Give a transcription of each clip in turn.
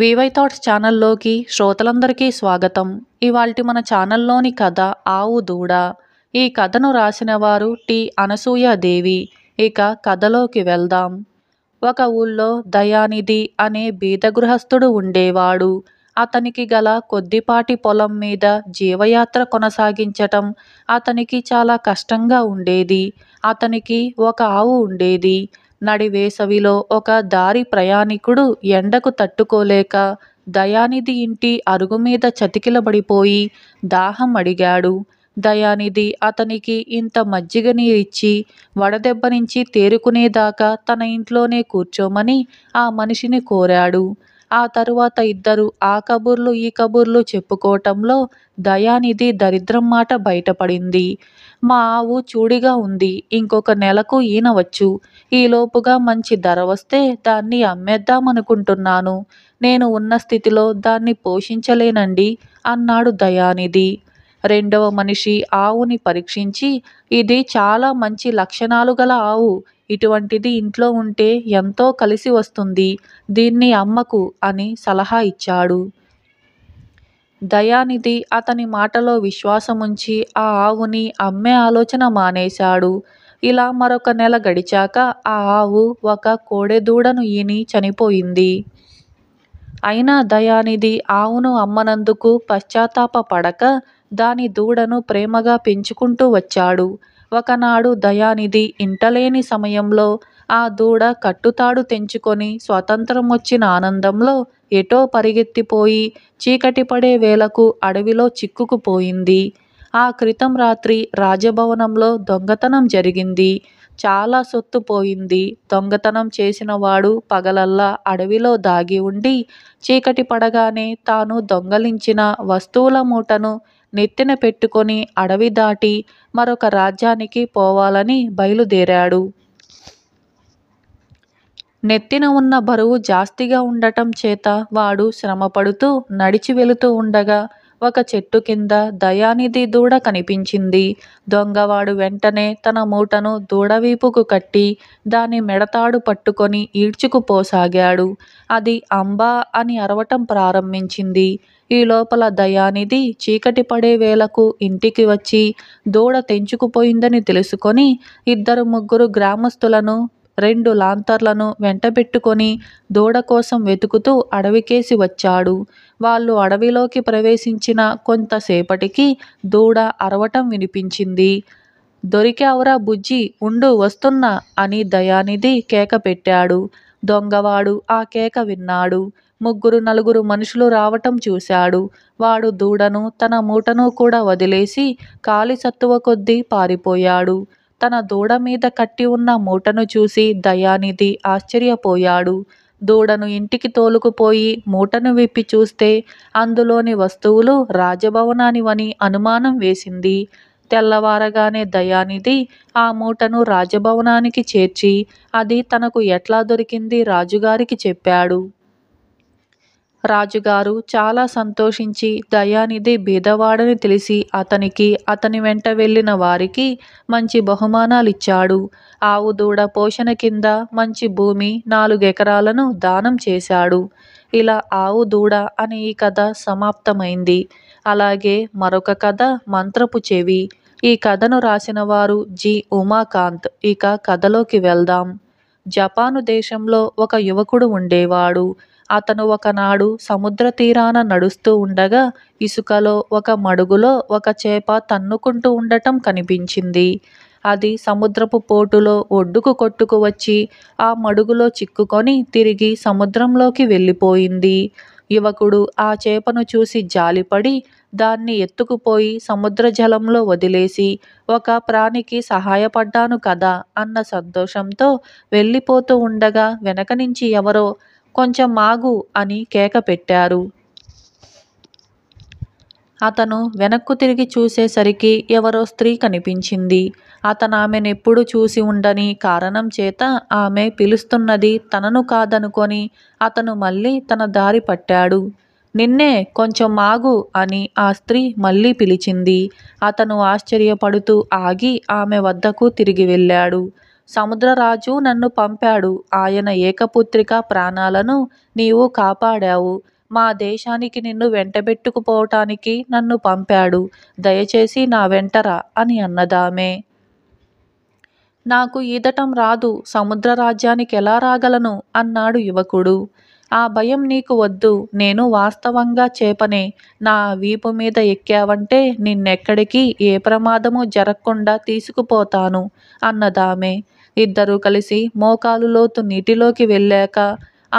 VY thoughts ఛానల్లోకి శ్రోతలందరికీ స్వాగతం ఇవాల్టి మన ఛానల్లోని కథ ఆవు దూడ ఈ కథను రాసిన వారు టి అనసూయాదేవి ఇక కథలోకి వెళ్దాం ఒక ఊళ్ళో దయానిధి అనే బీద గృహస్థుడు ఉండేవాడు అతనికి గల కొద్దిపాటి పొలం మీద జీవయాత్ర కొనసాగించటం అతనికి చాలా కష్టంగా ఉండేది అతనికి ఒక ఆవు ఉండేది నడివేసవిలో ఒక దారి ప్రయాణికుడు ఎండకు తట్టుకోలేక దయానిధి ఇంటి అరుగుమీద చతికిలబడిపోయి దాహం అడిగాడు దయానిధి అతనికి ఇంత మజ్జిగ నీరిచ్చి వడదెబ్బ నుంచి తేరుకునేదాకా తన ఇంట్లోనే కూర్చోమని ఆ మనిషిని కోరాడు ఆ తరువాత ఇద్దరు ఆ కబుర్లు ఈ కబుర్లు చెప్పుకోవటంలో దయానిధి దరిద్రం మాట బయటపడింది మా ఆవు చూడిగా ఉంది ఇంకొక నెలకు ఈనవచ్చు ఈలోపుగా మంచి ధర వస్తే దాన్ని అమ్మేద్దామనుకుంటున్నాను నేను ఉన్న స్థితిలో దాన్ని పోషించలేనండి అన్నాడు దయానిధి రెండవ మనిషి ఆవుని పరీక్షించి ఇది చాలా మంచి లక్షణాలు గల ఆవు ఇటువంటిది ఇంట్లో ఉంటే ఎంతో కలిసి వస్తుంది దీన్ని అమ్మకు అని సలహా ఇచ్చాడు దయానిధి అతని మాటలో విశ్వాసముంచి ఆ ఆవుని అమ్మే ఆలోచన మానేశాడు ఇలా మరొక నెల గడిచాక ఆ ఆవు ఒక కోడెదూడను ఈని చనిపోయింది అయినా దయానిధి ఆవును అమ్మనందుకు పశ్చాత్తాప పడక దాని దూడను ప్రేమగా పెంచుకుంటూ వచ్చాడు ఒకనాడు దయానిధి ఇంటలేని సమయంలో ఆ దూడ కట్టుతాడు తెంచుకొని స్వాతంత్రం వచ్చిన ఆనందంలో ఎటో పరిగెత్తిపోయి చీకటి పడే వేళకు అడవిలో చిక్కుకుపోయింది ఆ క్రితం రాత్రి రాజభవనంలో దొంగతనం జరిగింది చాలా సొత్తు పోయింది దొంగతనం చేసిన వాడు పగలల్లా అడవిలో దాగి ఉండి చీకటి పడగానే తాను దొంగలించిన వస్తువుల మూటను నెత్తిన పెట్టుకొని అడవి దాటి మరొక రాజ్యానికి పోవాలని బయలుదేరాడు నెత్తిన ఉన్న బరువు జాస్తిగా ఉండటం చేత వాడు శ్రమపడుతూ నడిచి వెళుతూ ఉండగా ఒక చెట్టు కింద దయానిధి దూడ కనిపించింది దొంగవాడు వెంటనే తన మూటను దూడవీపుకు కట్టి దాని మెడతాడు పట్టుకొని ఈడ్చుకుపోసాగాడు అది అంబా అని అరవటం ప్రారంభించింది ఈ లోపల దయానిధి చీకటి పడే వేళకు ఇంటికి వచ్చి దూడ తెంచుకుపోయిందని తెలుసుకొని ఇద్దరు ముగ్గురు గ్రామస్తులను రెండు లాంతర్లను వెంటబెట్టుకొని దూడ కోసం వెతుకుతూ అడవికేసి వచ్చాడు వాళ్ళు అడవిలోకి ప్రవేశించిన కొంతసేపటికి దూడ అరవటం వినిపించింది దొరికావురా బుజ్జి ఉండు వస్తున్నా అని దయానిధి కేక పెట్టాడు దొంగవాడు ఆ కేక విన్నాడు ముగ్గురు నలుగురు మనుషులు రావటం చూశాడు వాడు దూడను తన మూటను కూడా వదిలేసి కాలి సత్తువ కొద్దీ పారిపోయాడు తన దూడ మీద కట్టి ఉన్న మూటను చూసి దయానిధి ఆశ్చర్యపోయాడు దూడను ఇంటికి తోలుకుపోయి మూటను విప్పి చూస్తే అందులోని వస్తువులు రాజభవనానివని అనుమానం వేసింది తెల్లవారగానే దయానిధి ఆ మూటను రాజభవనానికి చేర్చి అది తనకు ఎట్లా దొరికింది రాజుగారికి చెప్పాడు రాజుగారు చాలా సంతోషించి దయానిధి బీదవాడని తెలిసి అతనికి అతని వెంట వెళ్ళిన వారికి మంచి బహుమానాలిచ్చాడు ఆవు దూడ పోషణ కింద మంచి భూమి నాలుగెకరాలను దానం చేశాడు ఇలా ఆవు దూడ అని ఈ కథ సమాప్తమైంది అలాగే మరొక కథ మంత్రపు చెవి ఈ కథను రాసిన వారు జి ఉమాకాంత్ ఇక కథలోకి వెళ్దాం జపాను దేశంలో ఒక యువకుడు ఉండేవాడు అతను ఒకనాడు సముద్ర తీరాన నడుస్తూ ఉండగా ఇసుకలో ఒక మడుగులో ఒక చేప తన్నుకుంటూ ఉండటం కనిపించింది అది సముద్రపు పోటులో ఒడ్డుకు కొట్టుకు వచ్చి ఆ మడుగులో చిక్కుకొని తిరిగి సముద్రంలోకి వెళ్ళిపోయింది యువకుడు ఆ చేపను చూసి జాలిపడి దాన్ని ఎత్తుకుపోయి సముద్ర జలంలో వదిలేసి ఒక ప్రాణికి సహాయపడ్డాను కదా అన్న సంతోషంతో వెళ్ళిపోతూ ఉండగా వెనక నుంచి ఎవరో కొంచెం మాగు అని కేక పెట్టారు అతను వెనక్కు తిరిగి చూసేసరికి ఎవరో స్త్రీ కనిపించింది అతను ఆమెను ఎప్పుడు చూసి ఉండని కారణం చేత ఆమె పిలుస్తున్నది తనను కాదనుకొని అతను మళ్ళీ తన దారి పట్టాడు నిన్నే కొంచెం ఆగు అని ఆ స్త్రీ మళ్ళీ పిలిచింది అతను ఆశ్చర్యపడుతూ ఆగి ఆమె వద్దకు తిరిగి వెళ్ళాడు సముద్రరాజు నన్ను పంపాడు ఆయన ఏకపుత్రిక ప్రాణాలను నీవు కాపాడావు మా దేశానికి నిన్ను వెంటబెట్టుకుపోవటానికి నన్ను పంపాడు దయచేసి నా వెంటరా అని అన్నదామే నాకు ఈదటం రాదు సముద్ర రాజ్యానికి ఎలా రాగలను అన్నాడు యువకుడు ఆ భయం నీకు వద్దు నేను వాస్తవంగా చేపనే నా వీపు మీద ఎక్కావంటే నిన్నెక్కడికి ఏ ప్రమాదము జరగకుండా తీసుకుపోతాను అన్నదామె ఇద్దరూ కలిసి మోకాలు లోతు నీటిలోకి వెళ్ళాక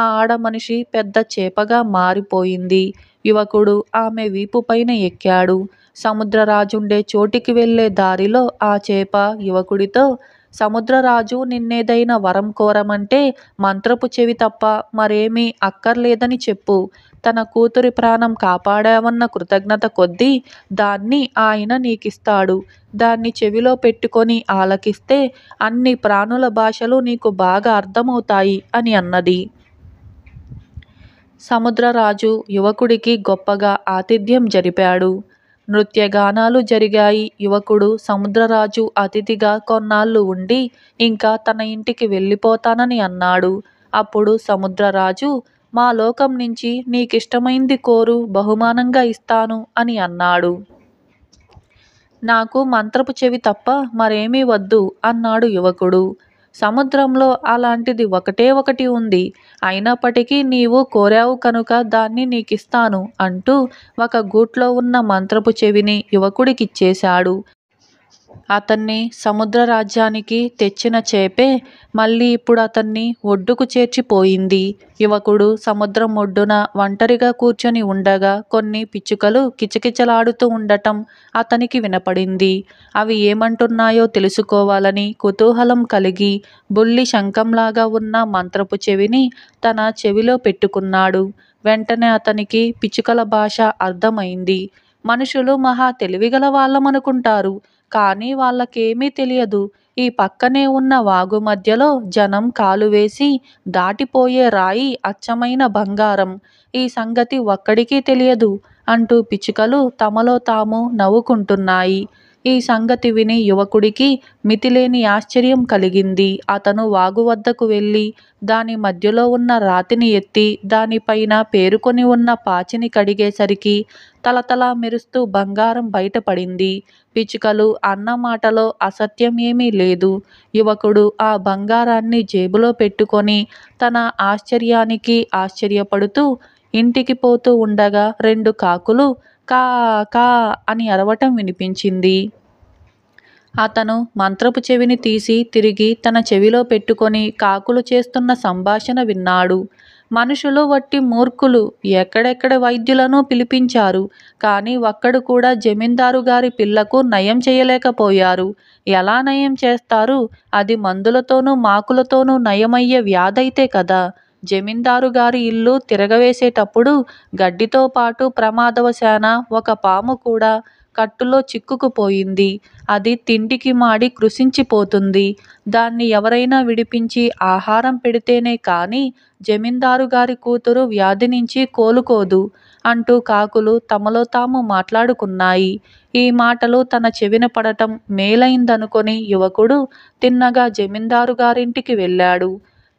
ఆ ఆడమనిషి పెద్ద చేపగా మారిపోయింది యువకుడు ఆమె వీపుపైన ఎక్కాడు సముద్రరాజుండే చోటికి వెళ్ళే దారిలో ఆ చేప యువకుడితో సముద్రరాజు నిన్నేదైనా వరం కోరమంటే మంత్రపు చెవి తప్ప మరేమీ అక్కర్లేదని చెప్పు తన కూతురి ప్రాణం కాపాడావన్న కృతజ్ఞత కొద్దీ దాన్ని ఆయన నీకిస్తాడు దాన్ని చెవిలో పెట్టుకొని ఆలకిస్తే అన్ని ప్రాణుల భాషలు నీకు బాగా అర్థమవుతాయి అని అన్నది సముద్రరాజు యువకుడికి గొప్పగా ఆతిథ్యం జరిపాడు నృత్యగానాలు జరిగాయి యువకుడు సముద్రరాజు అతిథిగా కొన్నాళ్ళు ఉండి ఇంకా తన ఇంటికి వెళ్ళిపోతానని అన్నాడు అప్పుడు సముద్రరాజు మా లోకం నుంచి నీకిష్టమైంది కోరు బహుమానంగా ఇస్తాను అని అన్నాడు నాకు మంత్రపు చెవి తప్ప మరేమీ వద్దు అన్నాడు యువకుడు సముద్రంలో అలాంటిది ఒకటే ఒకటి ఉంది అయినప్పటికీ నీవు కోరావు కనుక దాన్ని నీకిస్తాను అంటూ ఒక గూట్లో ఉన్న మంత్రపు చెవిని యువకుడికిచ్చేశాడు అతన్ని సముద్ర రాజ్యానికి తెచ్చిన చేపే మళ్ళీ ఇప్పుడు అతన్ని ఒడ్డుకు చేర్చిపోయింది యువకుడు సముద్రం ఒడ్డున ఒంటరిగా కూర్చొని ఉండగా కొన్ని పిచ్చుకలు కిచకిచలాడుతూ ఉండటం అతనికి వినపడింది అవి ఏమంటున్నాయో తెలుసుకోవాలని కుతూహలం కలిగి బుల్లి శంఖంలాగా ఉన్న మంత్రపు చెవిని తన చెవిలో పెట్టుకున్నాడు వెంటనే అతనికి పిచ్చుకల భాష అర్థమైంది మనుషులు మహా తెలివిగల వాళ్ళమనుకుంటారు కానీ వాళ్ళకేమీ తెలియదు ఈ పక్కనే ఉన్న వాగు మధ్యలో జనం కాలువేసి దాటిపోయే రాయి అచ్చమైన బంగారం ఈ సంగతి ఒక్కడికీ తెలియదు అంటూ పిచ్చుకలు తమలో తాము నవ్వుకుంటున్నాయి ఈ సంగతి విని యువకుడికి మితిలేని ఆశ్చర్యం కలిగింది అతను వాగు వద్దకు వెళ్ళి దాని మధ్యలో ఉన్న రాతిని ఎత్తి దానిపైన పేరుకొని ఉన్న పాచిని కడిగేసరికి తలతలా మెరుస్తూ బంగారం బయటపడింది పిచ్చుకలు అన్న మాటలో అసత్యం ఏమీ లేదు యువకుడు ఆ బంగారాన్ని జేబులో పెట్టుకొని తన ఆశ్చర్యానికి ఆశ్చర్యపడుతూ ఇంటికి పోతూ ఉండగా రెండు కాకులు కా కా అని అరవటం వినిపించింది అతను మంత్రపు చెవిని తీసి తిరిగి తన చెవిలో పెట్టుకొని కాకులు చేస్తున్న సంభాషణ విన్నాడు మనుషులు వట్టి మూర్ఖులు ఎక్కడెక్కడ వైద్యులను పిలిపించారు కానీ ఒక్కడు కూడా జమీందారు గారి పిల్లకు నయం చేయలేకపోయారు ఎలా నయం చేస్తారు అది మందులతోనూ మాకులతోనూ నయమయ్యే వ్యాధైతే కదా జమీందారు గారి ఇల్లు తిరగవేసేటప్పుడు గడ్డితో పాటు ప్రమాదవశాన ఒక పాము కూడా కట్టులో చిక్కుకుపోయింది అది తిండికి మాడి కృశించిపోతుంది దాన్ని ఎవరైనా విడిపించి ఆహారం పెడితేనే కానీ గారి కూతురు వ్యాధి నుంచి కోలుకోదు అంటూ కాకులు తమలో తాము మాట్లాడుకున్నాయి ఈ మాటలు తన చెవిన పడటం మేలైందనుకొని యువకుడు తిన్నగా జమీందారు గారింటికి వెళ్ళాడు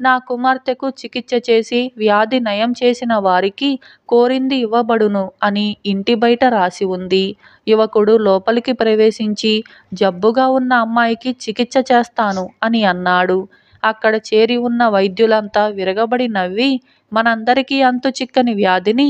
నా కుమార్తెకు చికిత్స చేసి వ్యాధి నయం చేసిన వారికి కోరింది ఇవ్వబడును అని ఇంటి బయట రాసి ఉంది యువకుడు లోపలికి ప్రవేశించి జబ్బుగా ఉన్న అమ్మాయికి చికిత్స చేస్తాను అని అన్నాడు అక్కడ చేరి ఉన్న వైద్యులంతా విరగబడి నవ్వి మనందరికీ అంతు చిక్కని వ్యాధిని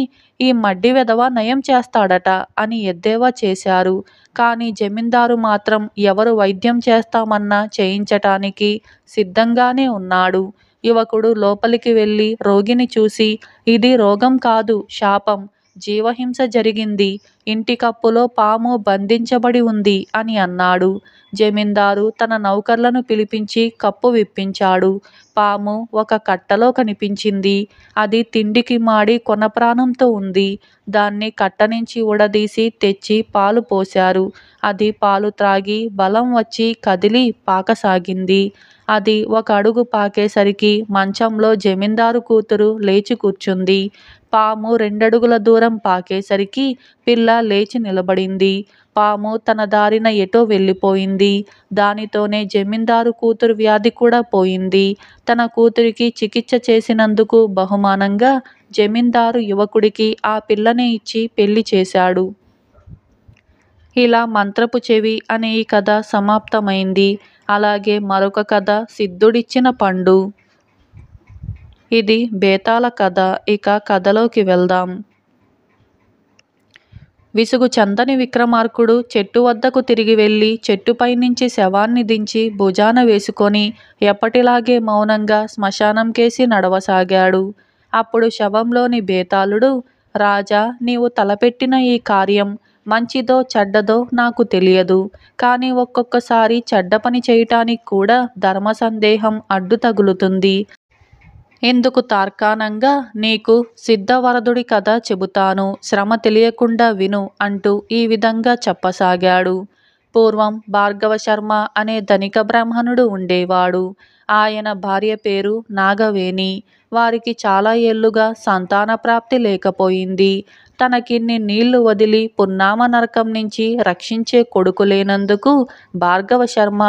ఈ మడ్డి వెధవ నయం చేస్తాడట అని ఎద్దేవా చేశారు కానీ జమీందారు మాత్రం ఎవరు వైద్యం చేస్తామన్నా చేయించటానికి సిద్ధంగానే ఉన్నాడు యువకుడు లోపలికి వెళ్ళి రోగిని చూసి ఇది రోగం కాదు శాపం జీవహింస జరిగింది ఇంటి కప్పులో పాము బంధించబడి ఉంది అని అన్నాడు జమీందారు తన నౌకర్లను పిలిపించి కప్పు విప్పించాడు పాము ఒక కట్టలో కనిపించింది అది తిండికి మాడి కొనప్రాణంతో ఉంది దాన్ని కట్ట నుంచి ఉడదీసి తెచ్చి పాలు పోశారు అది పాలు త్రాగి బలం వచ్చి కదిలి పాకసాగింది అది ఒక అడుగు పాకేసరికి మంచంలో జమీందారు కూతురు లేచి కూర్చుంది పాము రెండడుగుల దూరం పాకేసరికి పిల్ల లేచి నిలబడింది పాము తన దారిన ఎటో వెళ్ళిపోయింది దానితోనే జమీందారు కూతురు వ్యాధి కూడా పోయింది తన కూతురికి చికిత్స చేసినందుకు బహుమానంగా జమీందారు యువకుడికి ఆ పిల్లనే ఇచ్చి పెళ్లి చేశాడు ఇలా మంత్రపు చెవి అనే ఈ కథ సమాప్తమైంది అలాగే మరొక కథ సిద్ధుడిచ్చిన పండు ఇది బేతాళ కథ ఇక కథలోకి వెళ్దాం విసుగు చందని విక్రమార్కుడు చెట్టు వద్దకు తిరిగి వెళ్ళి చెట్టుపై నుంచి శవాన్ని దించి భుజాన వేసుకొని ఎప్పటిలాగే మౌనంగా శ్మశానంకేసి నడవసాగాడు అప్పుడు శవంలోని బేతాళుడు రాజా నీవు తలపెట్టిన ఈ కార్యం మంచిదో చెడ్డదో నాకు తెలియదు కానీ ఒక్కొక్కసారి చెడ్డ పని చేయటానికి కూడా ధర్మ సందేహం అడ్డు తగులుతుంది ఎందుకు తార్కాణంగా నీకు సిద్ధవరదుడి కథ చెబుతాను శ్రమ తెలియకుండా విను అంటూ ఈ విధంగా చెప్పసాగాడు పూర్వం భార్గవ శర్మ అనే ధనిక బ్రాహ్మణుడు ఉండేవాడు ఆయన భార్య పేరు నాగవేణి వారికి చాలా ఏళ్లుగా సంతాన ప్రాప్తి లేకపోయింది తనకిన్ని నీళ్లు వదిలి పున్నామ నరకం నుంచి రక్షించే కొడుకు లేనందుకు భార్గవ శర్మ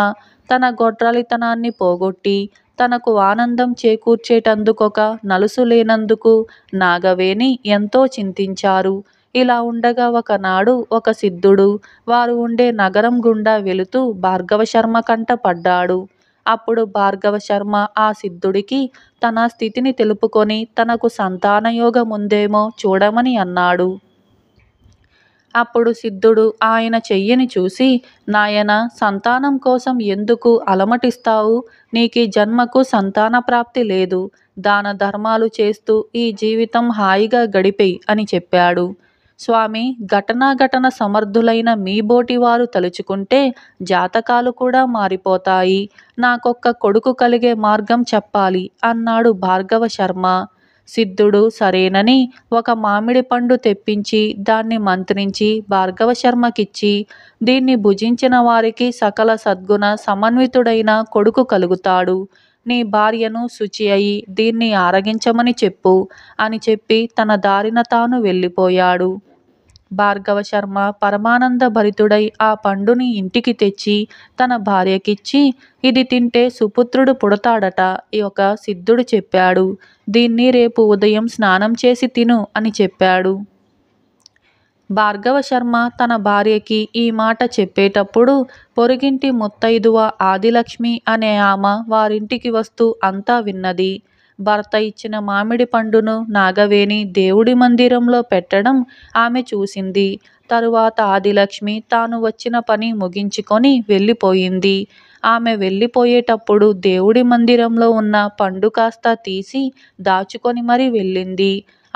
తన గొడ్రలితనాన్ని పోగొట్టి తనకు ఆనందం చేకూర్చేటందుకొక నలుసు లేనందుకు నాగవేణి ఎంతో చింతించారు ఇలా ఉండగా ఒకనాడు ఒక సిద్ధుడు వారు ఉండే నగరం గుండా వెళుతూ భార్గవశర్మ కంట పడ్డాడు అప్పుడు భార్గవశర్మ ఆ సిద్ధుడికి తన స్థితిని తెలుపుకొని తనకు సంతానయోగముందేమో చూడమని అన్నాడు అప్పుడు సిద్ధుడు ఆయన చెయ్యిని చూసి నాయన సంతానం కోసం ఎందుకు అలమటిస్తావు నీకు జన్మకు సంతాన ప్రాప్తి లేదు దాన ధర్మాలు చేస్తూ ఈ జీవితం హాయిగా గడిపే అని చెప్పాడు స్వామి ఘటనాఘటన సమర్థులైన మీ బోటి వారు తలుచుకుంటే జాతకాలు కూడా మారిపోతాయి నాకొక్క కొడుకు కలిగే మార్గం చెప్పాలి అన్నాడు భార్గవ శర్మ సిద్ధుడు సరేనని ఒక మామిడి పండు తెప్పించి దాన్ని మంత్రించి భార్గవ శర్మకిచ్చి దీన్ని భుజించిన వారికి సకల సద్గుణ సమన్వితుడైన కొడుకు కలుగుతాడు నీ భార్యను శుచి అయి దీన్ని ఆరగించమని చెప్పు అని చెప్పి తన దారిన తాను వెళ్ళిపోయాడు భార్గవ శర్మ పరమానంద భరితుడై ఆ పండుని ఇంటికి తెచ్చి తన భార్యకిచ్చి ఇది తింటే సుపుత్రుడు పుడతాడట ఈ ఒక సిద్ధుడు చెప్పాడు దీన్ని రేపు ఉదయం స్నానం చేసి తిను అని చెప్పాడు భార్గవ శర్మ తన భార్యకి ఈ మాట చెప్పేటప్పుడు పొరుగింటి ముత్తైదువ ఆదిలక్ష్మి అనే ఆమె వారింటికి వస్తూ అంతా విన్నది భర్త ఇచ్చిన మామిడి పండును నాగవేణి దేవుడి మందిరంలో పెట్టడం ఆమె చూసింది తరువాత ఆదిలక్ష్మి తాను వచ్చిన పని ముగించుకొని వెళ్ళిపోయింది ఆమె వెళ్ళిపోయేటప్పుడు దేవుడి మందిరంలో ఉన్న పండు కాస్త తీసి దాచుకొని మరి వెళ్ళింది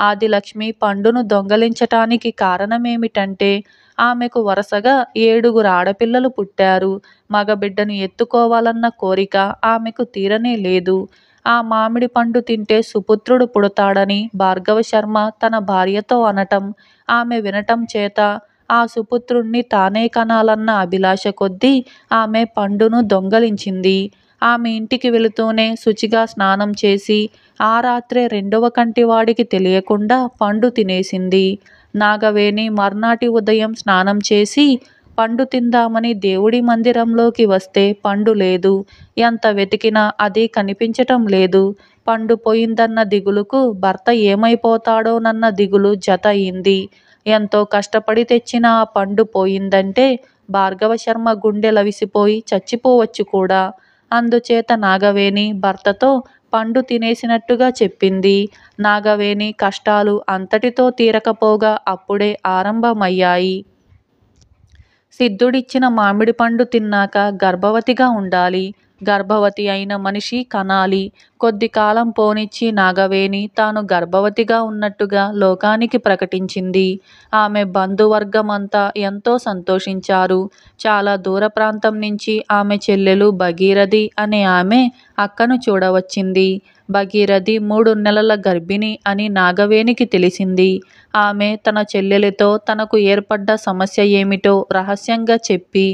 ఆదిలక్ష్మి పండును దొంగలించటానికి కారణమేమిటంటే ఆమెకు వరుసగా ఏడుగురు ఆడపిల్లలు పుట్టారు మగబిడ్డను ఎత్తుకోవాలన్న కోరిక ఆమెకు తీరనే లేదు ఆ మామిడి పండు తింటే సుపుత్రుడు పుడతాడని భార్గవ శర్మ తన భార్యతో అనటం ఆమె వినటం చేత ఆ సుపుత్రుణ్ణి తానే కనాలన్న అభిలాష కొద్దీ ఆమె పండును దొంగలించింది ఆమె ఇంటికి వెళుతూనే శుచిగా స్నానం చేసి ఆ రాత్రే రెండవ కంటివాడికి తెలియకుండా పండు తినేసింది నాగవేణి మర్నాటి ఉదయం స్నానం చేసి పండు తిందామని దేవుడి మందిరంలోకి వస్తే పండు లేదు ఎంత వెతికినా అది కనిపించటం లేదు పండు పోయిందన్న దిగులుకు భర్త ఏమైపోతాడోనన్న దిగులు జత అయింది ఎంతో కష్టపడి తెచ్చిన ఆ పండు పోయిందంటే భార్గవ శర్మ గుండె లవిసిపోయి చచ్చిపోవచ్చు కూడా అందుచేత నాగవేణి భర్తతో పండు తినేసినట్టుగా చెప్పింది నాగవేణి కష్టాలు అంతటితో తీరకపోగా అప్పుడే ఆరంభమయ్యాయి సిద్ధుడిచ్చిన మామిడి పండు తిన్నాక గర్భవతిగా ఉండాలి గర్భవతి అయిన మనిషి కనాలి కొద్ది కాలం పోనిచ్చి నాగవేణి తాను గర్భవతిగా ఉన్నట్టుగా లోకానికి ప్రకటించింది ఆమె బంధువర్గమంతా ఎంతో సంతోషించారు చాలా దూర ప్రాంతం నుంచి ఆమె చెల్లెలు భగీరథి అనే ఆమె అక్కను చూడవచ్చింది భగీరథి మూడు నెలల గర్భిణి అని నాగవేణికి తెలిసింది ఆమె తన చెల్లెలతో తనకు ఏర్పడ్డ సమస్య ఏమిటో రహస్యంగా చెప్పి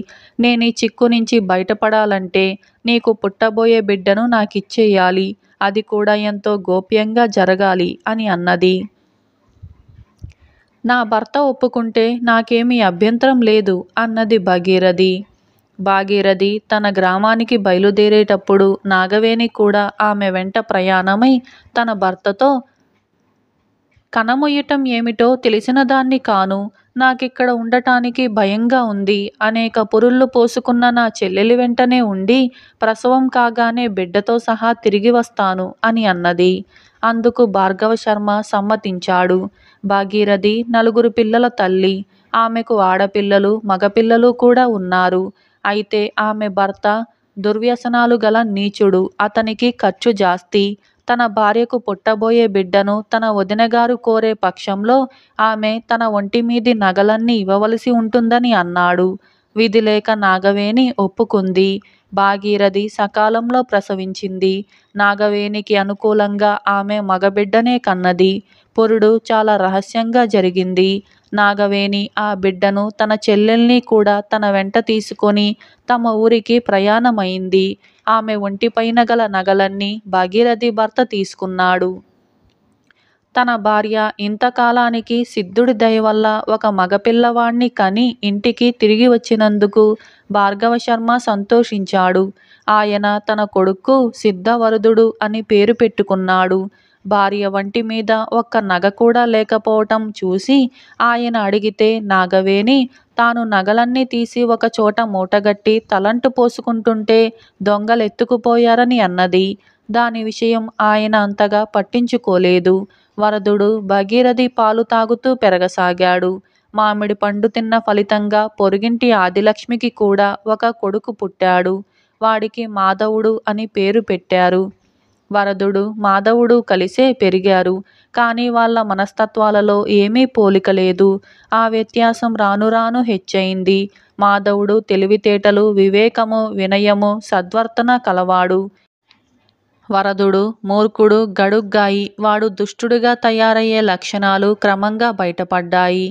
నేను చిక్కు నుంచి బయటపడాలంటే నీకు పుట్టబోయే బిడ్డను నాకిచ్చేయాలి అది కూడా ఎంతో గోప్యంగా జరగాలి అని అన్నది నా భర్త ఒప్పుకుంటే నాకేమీ అభ్యంతరం లేదు అన్నది భగీరథి భాగీరథి తన గ్రామానికి బయలుదేరేటప్పుడు నాగవేణి కూడా ఆమె వెంట ప్రయాణమై తన భర్తతో కనమొయ్యటం ఏమిటో తెలిసిన దాన్ని కాను నాకిక్కడ ఉండటానికి భయంగా ఉంది అనేక పురుళ్ళు పోసుకున్న నా చెల్లెలి వెంటనే ఉండి ప్రసవం కాగానే బిడ్డతో సహా తిరిగి వస్తాను అని అన్నది అందుకు భార్గవ శర్మ సమ్మతించాడు భాగీరథి నలుగురు పిల్లల తల్లి ఆమెకు ఆడపిల్లలు మగపిల్లలు కూడా ఉన్నారు అయితే ఆమె భర్త దుర్వ్యసనాలు గల నీచుడు అతనికి ఖర్చు జాస్తి తన భార్యకు పుట్టబోయే బిడ్డను తన వదినగారు కోరే పక్షంలో ఆమె తన ఒంటి మీది నగలన్నీ ఇవ్వవలసి ఉంటుందని అన్నాడు విధిలేక నాగవేణి ఒప్పుకుంది భాగీరథి సకాలంలో ప్రసవించింది నాగవేణికి అనుకూలంగా ఆమె మగబిడ్డనే కన్నది పొరుడు చాలా రహస్యంగా జరిగింది నాగవేణి ఆ బిడ్డను తన చెల్లెల్ని కూడా తన వెంట తీసుకొని తమ ఊరికి ప్రయాణమైంది ఆమె ఒంటిపైన గల నగలన్నీ భాగీరథి భర్త తీసుకున్నాడు తన భార్య ఇంతకాలానికి సిద్ధుడి దయ వల్ల ఒక మగపిల్లవాణ్ణి కని ఇంటికి తిరిగి వచ్చినందుకు భార్గవ శర్మ సంతోషించాడు ఆయన తన కొడుకు సిద్ధవరుదుడు అని పేరు పెట్టుకున్నాడు భార్య వంటి మీద ఒక్క నగ కూడా లేకపోవటం చూసి ఆయన అడిగితే నాగవేణి తాను నగలన్నీ తీసి ఒక చోట మూటగట్టి తలంటు పోసుకుంటుంటే దొంగలెత్తుకుపోయారని అన్నది దాని విషయం ఆయన అంతగా పట్టించుకోలేదు వరదుడు భగీరథి పాలు తాగుతూ పెరగసాగాడు మామిడి పండు తిన్న ఫలితంగా పొరుగింటి ఆదిలక్ష్మికి కూడా ఒక కొడుకు పుట్టాడు వాడికి మాధవుడు అని పేరు పెట్టారు వరదుడు మాధవుడు కలిసే పెరిగారు కానీ వాళ్ళ మనస్తత్వాలలో ఏమీ పోలిక లేదు ఆ వ్యత్యాసం రాను రాను హెచ్చయింది మాధవుడు తెలివితేటలు వివేకము వినయము సద్వర్తన కలవాడు వరదుడు మూర్ఖుడు గడుగ్గాయి వాడు దుష్టుడుగా తయారయ్యే లక్షణాలు క్రమంగా బయటపడ్డాయి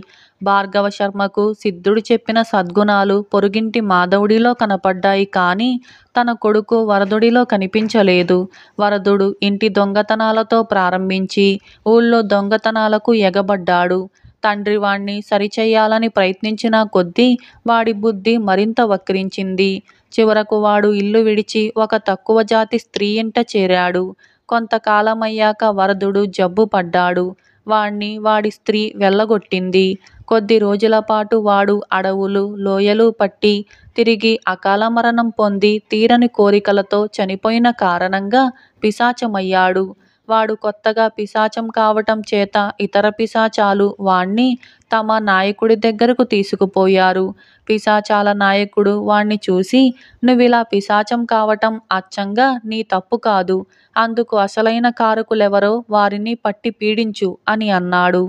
భార్గవ శర్మకు సిద్ధుడు చెప్పిన సద్గుణాలు పొరుగింటి మాధవుడిలో కనపడ్డాయి కానీ తన కొడుకు వరదుడిలో కనిపించలేదు వరదుడు ఇంటి దొంగతనాలతో ప్రారంభించి ఊళ్ళో దొంగతనాలకు ఎగబడ్డాడు తండ్రి వాణ్ణి సరిచేయాలని ప్రయత్నించిన కొద్దీ వాడి బుద్ధి మరింత వక్రించింది చివరకు వాడు ఇల్లు విడిచి ఒక తక్కువ జాతి స్త్రీ ఇంట చేరాడు కొంతకాలమయ్యాక వరదుడు జబ్బు పడ్డాడు వాణ్ణి వాడి స్త్రీ వెళ్ళగొట్టింది కొద్ది రోజుల పాటు వాడు అడవులు, లోయలు పట్టి తిరిగి అకాల మరణం పొంది తీరని కోరికలతో చనిపోయిన కారణంగా పిశాచమయ్యాడు. వాడు కొత్తగా పిశాచం కావటం చేత ఇతర పిశాచాలు వాణ్ణి తమ నాయకుడి దగ్గరకు తీసుకుపోయారు. పిశాచాల నాయకుడు వాణ్ణి చూసి నువ్విలా పిశాచం కావటం అచ్చంగా నీ తప్పు కాదు. అందుకు అసలైన కారకులెవరో వారిని పట్టి పీడించు అని అన్నాడు.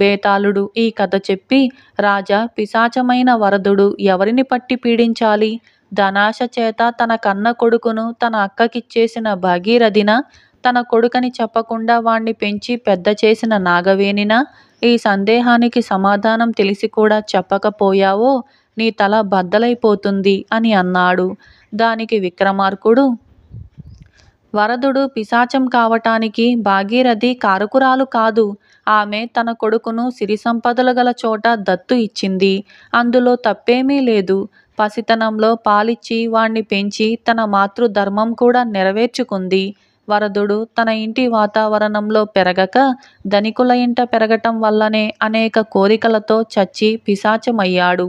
బేతాళుడు ఈ కథ చెప్పి రాజా పిశాచమైన వరదుడు ఎవరిని పట్టి పీడించాలి ధనాశ చేత తన కన్న కొడుకును తన అక్కకిచ్చేసిన భగీరథిన తన కొడుకని చెప్పకుండా వాణ్ణి పెంచి పెద్ద చేసిన నాగవేణిన ఈ సందేహానికి సమాధానం తెలిసి కూడా చెప్పకపోయావో నీ తల బద్దలైపోతుంది అని అన్నాడు దానికి విక్రమార్కుడు వరదుడు పిశాచం కావటానికి భాగీరథి కారకురాలు కాదు ఆమె తన కొడుకును సిరి సంపదలు గల చోట దత్తు ఇచ్చింది అందులో తప్పేమీ లేదు పసితనంలో పాలిచ్చి వాణ్ణి పెంచి తన మాతృధర్మం కూడా నెరవేర్చుకుంది వరదుడు తన ఇంటి వాతావరణంలో పెరగక ధనికుల ఇంట పెరగటం వల్లనే అనేక కోరికలతో చచ్చి పిశాచమయ్యాడు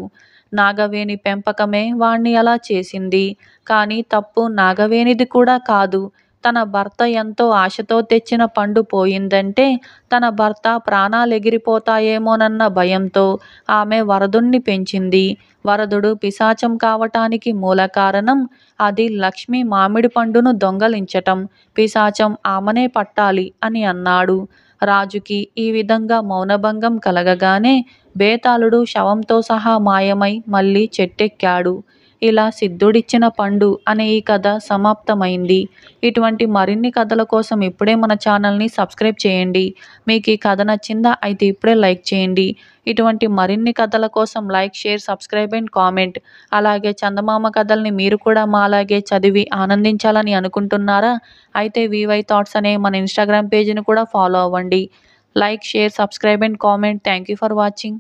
నాగవేణి పెంపకమే వాణ్ణి అలా చేసింది కానీ తప్పు నాగవేణిది కూడా కాదు తన భర్త ఎంతో ఆశతో తెచ్చిన పండు పోయిందంటే తన భర్త ప్రాణాలెగిరిపోతాయేమోనన్న భయంతో ఆమె వరదుణ్ణి పెంచింది వరదుడు పిశాచం కావటానికి మూల కారణం అది లక్ష్మి మామిడి పండును దొంగలించటం పిశాచం ఆమెనే పట్టాలి అని అన్నాడు రాజుకి ఈ విధంగా మౌనభంగం కలగగానే బేతాళుడు శవంతో సహా మాయమై మళ్ళీ చెట్టెక్కాడు ఇలా సిద్ధుడిచ్చిన పండు అనే ఈ కథ సమాప్తమైంది ఇటువంటి మరిన్ని కథల కోసం ఇప్పుడే మన ఛానల్ని సబ్స్క్రైబ్ చేయండి మీకు ఈ కథ నచ్చిందా అయితే ఇప్పుడే లైక్ చేయండి ఇటువంటి మరిన్ని కథల కోసం like share subscribe and comment అలాగే చందమామ కథల్ని మీరు కూడా మాలాగే చదివి ఆనందించాలని అనుకుంటున్నారా అయితే వివై థాట్స్ అనే మన ఇన్స్టాగ్రామ్ పేజీని కూడా ఫాలో అవ్వండి like share subscribe and comment thank you for watching